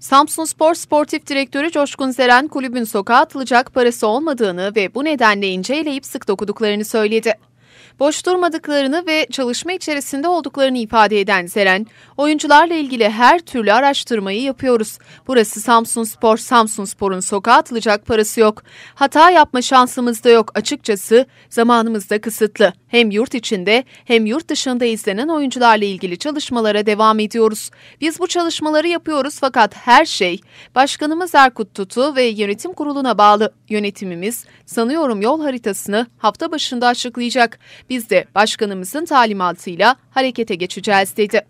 Samsun Spor Sportif Direktörü Coşkun Zeren kulübün sokağa atılacak parası olmadığını ve bu nedenle inceleyip sık dokuduklarını söyledi boş durmadıklarını ve çalışma içerisinde olduklarını ifade eden Seren, oyuncularla ilgili her türlü araştırmayı yapıyoruz. Burası Samsun Spor, Samsun Spor'un sokağa atılacak parası yok. Hata yapma şansımız da yok açıkçası zamanımız da kısıtlı. Hem yurt içinde hem yurt dışında izlenen oyuncularla ilgili çalışmalara devam ediyoruz. Biz bu çalışmaları yapıyoruz fakat her şey başkanımız Erkut Tutu ve yönetim kuruluna bağlı. Yönetimimiz sanıyorum yol haritasını hafta başında açıklayacak. Biz de başkanımızın talimatıyla harekete geçeceğiz dedi.